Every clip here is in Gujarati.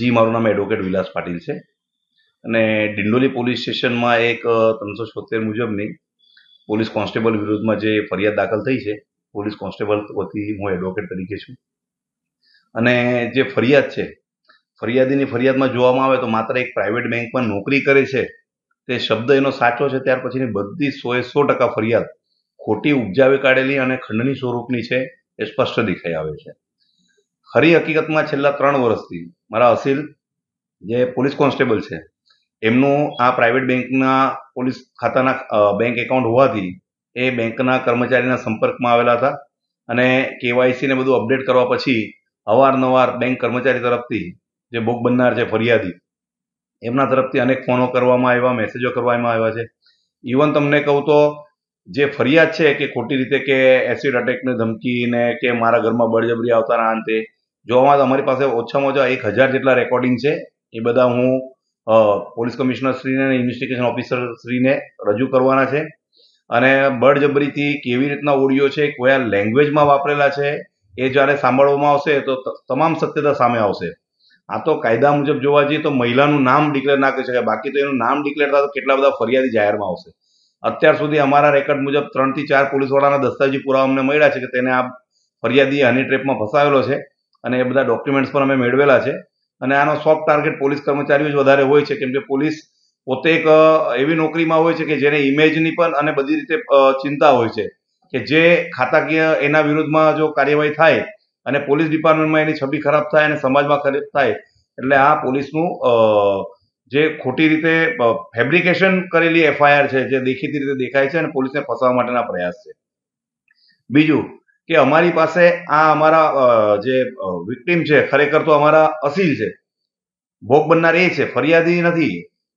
જી મારું નામ એડવોકેટ વિલાસ પાટીલ છે અને ડિંડોલી પોલીસ સ્ટેશનમાં એક ત્રણસો છોતેર મુજબની પોલીસ કોન્સ્ટેબલ વિરુદ્ધમાં જે ફરિયાદ દાખલ થઈ છે પોલીસ કોન્સ્ટેબલ વતી હું એડવોકેટ તરીકે છું અને જે ફરિયાદ છે ફરિયાદીની ફરિયાદમાં જોવામાં આવે તો માત્ર એક પ્રાઇવેટ બેંકમાં નોકરી કરે છે તે શબ્દ એનો સાચો છે ત્યાર પછીની બધી સોએ સો ટકા ફરિયાદ ખોટી ઉપજાવી કાઢેલી અને ખંડની સ્વરૂપની છે એ સ્પષ્ટ દેખાઈ આવે છે ખરી હકીકતમાં છેલ્લા ત્રણ વર્ષથી મારા અસિલ જે પોલીસ કોન્સ્ટેબલ છે એમનું આ પ્રાઇવેટ બેંકના પોલીસ ખાતાના બેંક એકાઉન્ટ હોવાથી એ બેંકના કર્મચારીના સંપર્કમાં આવેલા હતા અને કેવાયસીને બધું અપડેટ કરવા પછી અવારનવાર બેંક કર્મચારી તરફથી જે ભોગ બનનાર છે ફરિયાદી એમના તરફથી અનેક ફોનો કરવામાં આવ્યા મેસેજો કરવામાં આવ્યા છે ઇવન તમને કહું તો જે ફરિયાદ છે કે ખોટી રીતે કે એસિડ અટેકની ધમકીને કે મારા ઘરમાં બળજબરી આવતાના અંતે જોવામાં તો અમારી પાસે ઓછામાં ઓછા એક હજાર જેટલા રેકોર્ડિંગ છે એ બધા હું પોલીસ કમિશનર શ્રીને અને ઇન્વેસ્ટિગેશન શ્રીને રજૂ કરવાના છે અને બળજબરીથી કેવી રીતના ઓડિયો છે કયા લેંગ્વેજમાં વાપરેલા છે એ જ્યારે સાંભળવામાં આવશે તો તમામ સત્યતા સામે આવશે આ તો કાયદા મુજબ જોવા જઈએ તો મહિલાનું નામ ડિક્લેર ના કરી શકાય બાકી તો એનું નામ ડિક્લેર થાય કેટલા બધા ફરિયાદી જાહેરમાં આવશે અત્યાર સુધી અમારા રેકોર્ડ મુજબ ત્રણથી ચાર પોલીસવાળાના દસ્તાવેજી પુરાવા અમને મળ્યા છે કે તેને આ ફરિયાદી હની ટ્રેપમાં ફસાયેલો છે અને એ બધા ડોક્યુમેન્ટ્સ પણ અમે મેળવેલા છે અને આનો સોફ્ટ ટાર્ગેટ પોલીસ કર્મચારીઓ જ વધારે હોય છે કેમ કે પોલીસ પોતે એક એવી નોકરીમાં હોય છે કે જેને ઇમેજની પણ અને બધી રીતે ચિંતા હોય છે કે જે ખાતાકીય એના વિરુદ્ધમાં જો કાર્યવાહી થાય અને પોલીસ ડિપાર્ટમેન્ટમાં એની છબી ખરાબ થાય અને સમાજમાં ખરાબ થાય એટલે આ પોલીસનું જે ખોટી રીતે ફેબ્રિકેશન કરેલી એફઆઈઆર છે જે દેખીતી રીતે દેખાય છે અને પોલીસને ફસાવવા માટેના પ્રયાસ છે બીજું કે અમારી પાસે આ અમારા જે વિક્ટીમ છે ખરેખર તો અમારા અસીલ છે ભોગ બનનાર એ છે ફરિયાદી નથી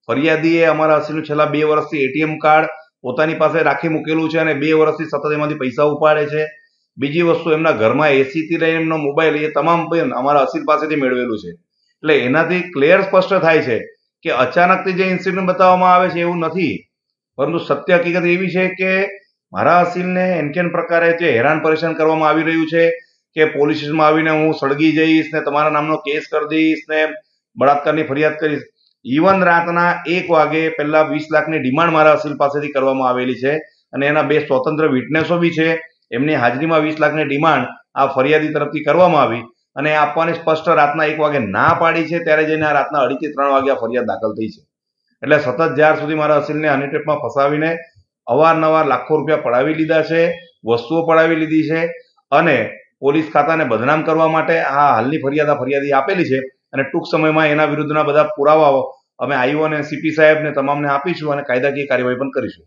ફરિયાદીએ અમારા અસીલનું છેલ્લા બે વર્ષથી એટીએમ કાર્ડ પોતાની પાસે રાખી મૂકેલું છે અને બે વર્ષથી સતત એમાંથી પૈસા ઉપાડે છે બીજી વસ્તુ એમના ઘરમાં એસીથી લઈને એમનો મોબાઈલ એ તમામ અમારા અસીલ પાસેથી મેળવેલું છે એટલે એનાથી ક્લિયર સ્પષ્ટ થાય છે કે અચાનકથી જે ઇન્સિડન્ટ બતાવવામાં આવે છે એવું નથી પરંતુ સત્ય હકીકત એવી છે કે મારા અસીમને એનકેન પ્રકારે જે હેરાન પરેશાન કરવામાં આવી રહ્યું છે કે પોલીસ આવીને હું સળગી જઈશ ને તમારા નામનો કેસ કરી દઈશ ને બળાત્કારની ફરિયાદ કરીશ ઇવન રાતના એક વાગે પહેલા વીસ લાખની ડિમાન્ડ મારા અસીલ પાસેથી કરવામાં આવેલી છે અને એના બે સ્વતંત્ર વિટનેસો બી છે એમની હાજરીમાં વીસ લાખની ડિમાન્ડ આ ફરિયાદી તરફથી કરવામાં આવી અને આપવાની સ્પષ્ટ રાતના એક વાગે ના પાડી છે ત્યારે જઈને આ રાતના અઢીથી ત્રણ વાગે આ ફરિયાદ દાખલ થઈ છે એટલે સતત જ્યાર સુધી મારા અસીલને હનીટેપમાં ફસાવીને અવારનવાર લાખો રૂપિયા પડાવી લીધા છે વસ્તુઓ પડાવી લીધી છે અને પોલીસ ખાતાને બદનામ કરવા માટે આ હાલની ફરિયાદ આ ફરિયાદી આપેલી છે અને ટૂંક સમયમાં એના વિરુદ્ધના બધા પુરાવાઓ અમે આઈઓ અને સીપી સાહેબને તમામને આપીશું અને કાયદાકીય કાર્યવાહી પણ કરીશું